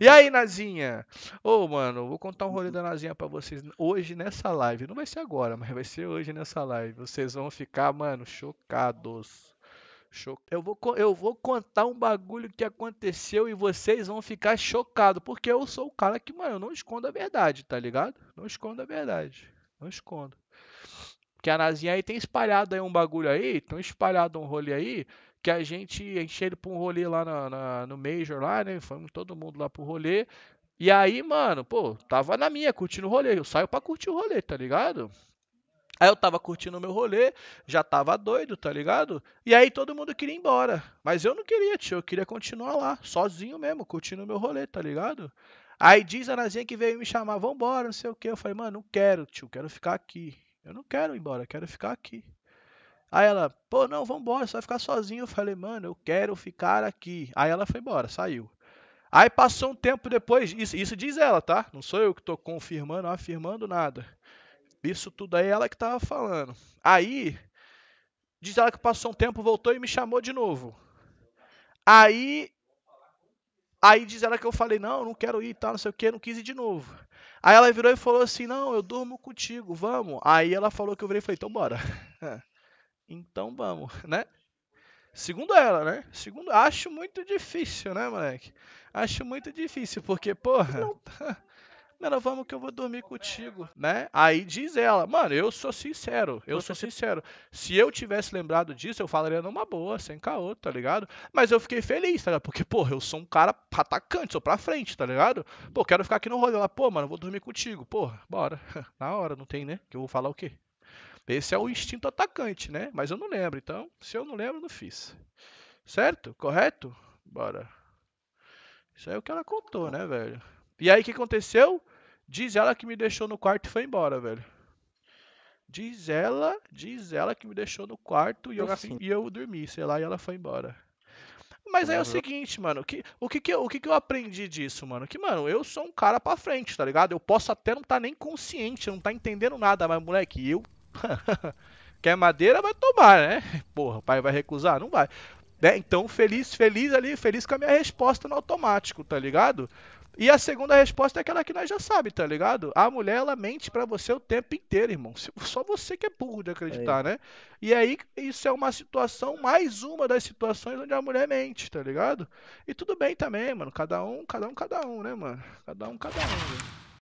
e aí, Nazinha? Ô, oh, mano, vou contar um rolê da Nazinha pra vocês hoje nessa live. Não vai ser agora, mas vai ser hoje nessa live. Vocês vão ficar, mano, chocados. Eu vou, eu vou contar um bagulho que aconteceu e vocês vão ficar chocados. Porque eu sou o cara que, mano, eu não escondo a verdade, tá ligado? Não escondo a verdade. Não escondo. Porque a Nazinha aí tem espalhado aí um bagulho aí, tem espalhado um rolê aí que a gente encheu ele pra um rolê lá na, na, no Major lá, né? Fomos todo mundo lá pro rolê. E aí, mano, pô, tava na minha, curtindo o rolê. Eu saio pra curtir o rolê, tá ligado? Aí eu tava curtindo o meu rolê, já tava doido, tá ligado? E aí todo mundo queria ir embora. Mas eu não queria, tio, eu queria continuar lá, sozinho mesmo, curtindo o meu rolê, tá ligado? Aí diz a Nazinha que veio me chamar, vambora, não sei o que. Eu falei, mano, não quero, tio, quero ficar aqui. Eu não quero ir embora, quero ficar aqui. Aí ela, pô, não, vambora, você vai ficar sozinho. Eu falei, mano, eu quero ficar aqui. Aí ela foi embora, saiu. Aí passou um tempo depois, isso, isso diz ela, tá? Não sou eu que tô confirmando, afirmando nada. Isso tudo aí é ela que tava falando. Aí, diz ela que passou um tempo, voltou e me chamou de novo. Aí, aí diz ela que eu falei, não, não quero ir, tá, não sei o que, não quis ir de novo. Aí ela virou e falou assim, não, eu durmo contigo, vamos. Aí ela falou que eu virei e falei, então bora. Então vamos, né? Segundo ela, né? Segundo, acho muito difícil, né, moleque? Acho muito difícil, porque, porra. Não. vamos que eu vou dormir contigo, né? Aí diz ela, mano, eu sou sincero, eu sou sincero. Se eu tivesse lembrado disso, eu falaria numa boa, sem caô, tá ligado? Mas eu fiquei feliz, tá ligado? Porque, porra, eu sou um cara atacante, sou pra frente, tá ligado? Pô, quero ficar aqui no rolê lá, pô, mano, vou dormir contigo, porra, bora. Na hora, não tem, né? Que eu vou falar o quê? Esse é o instinto atacante, né? Mas eu não lembro, então, se eu não lembro, não fiz. Certo? Correto? Bora. Isso aí é o que ela contou, né, velho? E aí, o que aconteceu? Diz ela que me deixou no quarto e foi embora, velho. Diz ela, diz ela que me deixou no quarto e eu, assim. e eu dormi, sei lá, e ela foi embora. Mas aí é o seguinte, mano, que, o, que, que, eu, o que, que eu aprendi disso, mano? Que, mano, eu sou um cara pra frente, tá ligado? Eu posso até não estar tá nem consciente, não tá entendendo nada, mas, moleque, eu Quer madeira, vai tomar, né? Porra, o pai vai recusar? Não vai. Né? Então, feliz, feliz ali, feliz com a minha resposta no automático, tá ligado? E a segunda resposta é aquela que nós já sabe, tá ligado? A mulher, ela mente para você o tempo inteiro, irmão. Só você que é burro de acreditar, é. né? E aí, isso é uma situação, mais uma das situações onde a mulher mente, tá ligado? E tudo bem também, mano. Cada um, cada um, cada um, né, mano? Cada um, cada um. Né?